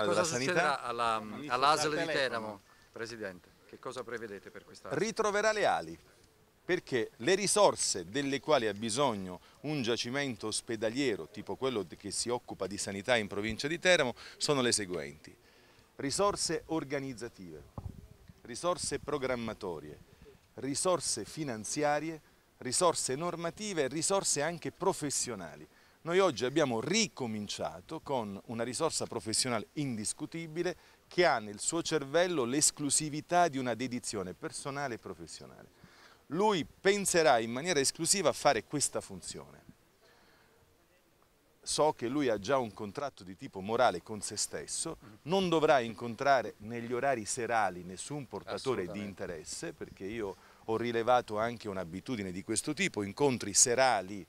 Allora, cosa sanità... alla, all'ASL di Teramo, Presidente? Che cosa prevedete per questa? Ritroverà le ali, perché le risorse delle quali ha bisogno un giacimento ospedaliero, tipo quello che si occupa di sanità in provincia di Teramo, sono le seguenti. Risorse organizzative, risorse programmatorie, risorse finanziarie, risorse normative e risorse anche professionali. Noi oggi abbiamo ricominciato con una risorsa professionale indiscutibile che ha nel suo cervello l'esclusività di una dedizione personale e professionale. Lui penserà in maniera esclusiva a fare questa funzione. So che lui ha già un contratto di tipo morale con se stesso, non dovrà incontrare negli orari serali nessun portatore di interesse, perché io ho rilevato anche un'abitudine di questo tipo, incontri serali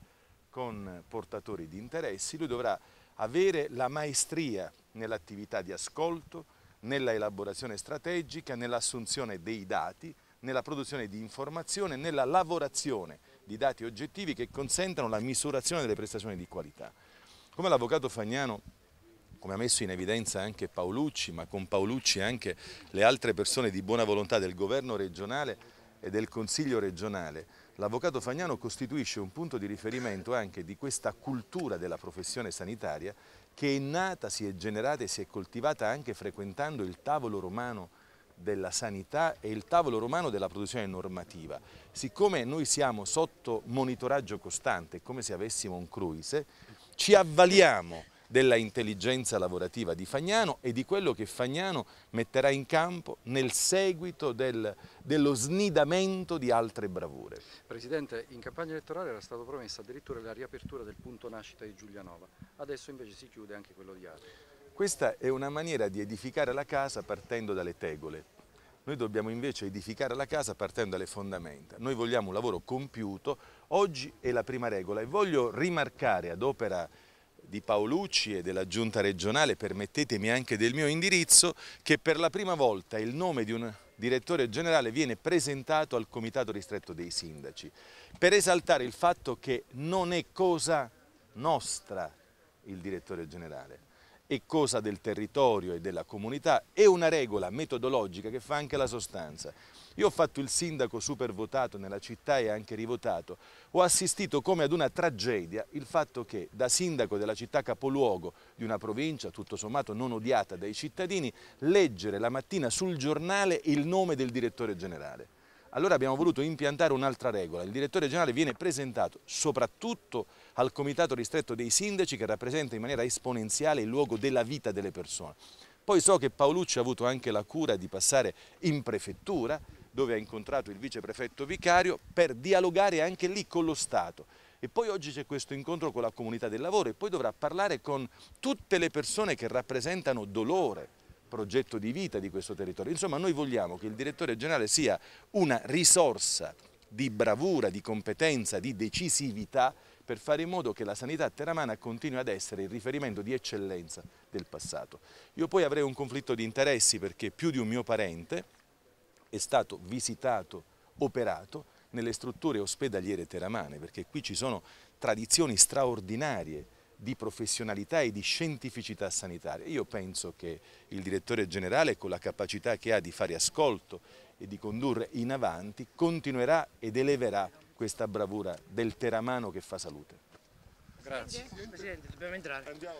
con portatori di interessi, lui dovrà avere la maestria nell'attività di ascolto, nella elaborazione strategica, nell'assunzione dei dati, nella produzione di informazione, nella lavorazione di dati oggettivi che consentano la misurazione delle prestazioni di qualità. Come l'avvocato Fagnano, come ha messo in evidenza anche Paolucci, ma con Paolucci anche le altre persone di buona volontà del governo regionale e del Consiglio regionale, L'avvocato Fagnano costituisce un punto di riferimento anche di questa cultura della professione sanitaria che è nata, si è generata e si è coltivata anche frequentando il tavolo romano della sanità e il tavolo romano della produzione normativa. Siccome noi siamo sotto monitoraggio costante, come se avessimo un cruise, ci avvaliamo della intelligenza lavorativa di Fagnano e di quello che Fagnano metterà in campo nel seguito del, dello snidamento di altre bravure. Presidente, in campagna elettorale era stata promessa addirittura la riapertura del punto nascita di Giulianova, adesso invece si chiude anche quello di Ari. Questa è una maniera di edificare la casa partendo dalle tegole, noi dobbiamo invece edificare la casa partendo dalle fondamenta. Noi vogliamo un lavoro compiuto, oggi è la prima regola e voglio rimarcare ad opera di Paolucci e della giunta regionale, permettetemi anche del mio indirizzo, che per la prima volta il nome di un direttore generale viene presentato al comitato ristretto dei sindaci, per esaltare il fatto che non è cosa nostra il direttore generale, e cosa del territorio e della comunità, è una regola metodologica che fa anche la sostanza. Io ho fatto il sindaco supervotato nella città e anche rivotato, ho assistito come ad una tragedia il fatto che da sindaco della città capoluogo di una provincia tutto sommato non odiata dai cittadini, leggere la mattina sul giornale il nome del direttore generale allora abbiamo voluto impiantare un'altra regola. Il direttore generale viene presentato soprattutto al comitato ristretto dei sindaci che rappresenta in maniera esponenziale il luogo della vita delle persone. Poi so che Paolucci ha avuto anche la cura di passare in prefettura dove ha incontrato il viceprefetto vicario per dialogare anche lì con lo Stato. E poi oggi c'è questo incontro con la comunità del lavoro e poi dovrà parlare con tutte le persone che rappresentano dolore, progetto di vita di questo territorio. Insomma noi vogliamo che il direttore generale sia una risorsa di bravura, di competenza, di decisività per fare in modo che la sanità teramana continui ad essere il riferimento di eccellenza del passato. Io poi avrei un conflitto di interessi perché più di un mio parente è stato visitato, operato nelle strutture ospedaliere teramane perché qui ci sono tradizioni straordinarie di professionalità e di scientificità sanitaria. Io penso che il direttore generale con la capacità che ha di fare ascolto e di condurre in avanti continuerà ed eleverà questa bravura del teramano che fa salute. Grazie. Presidente, dobbiamo entrare. Andiamo.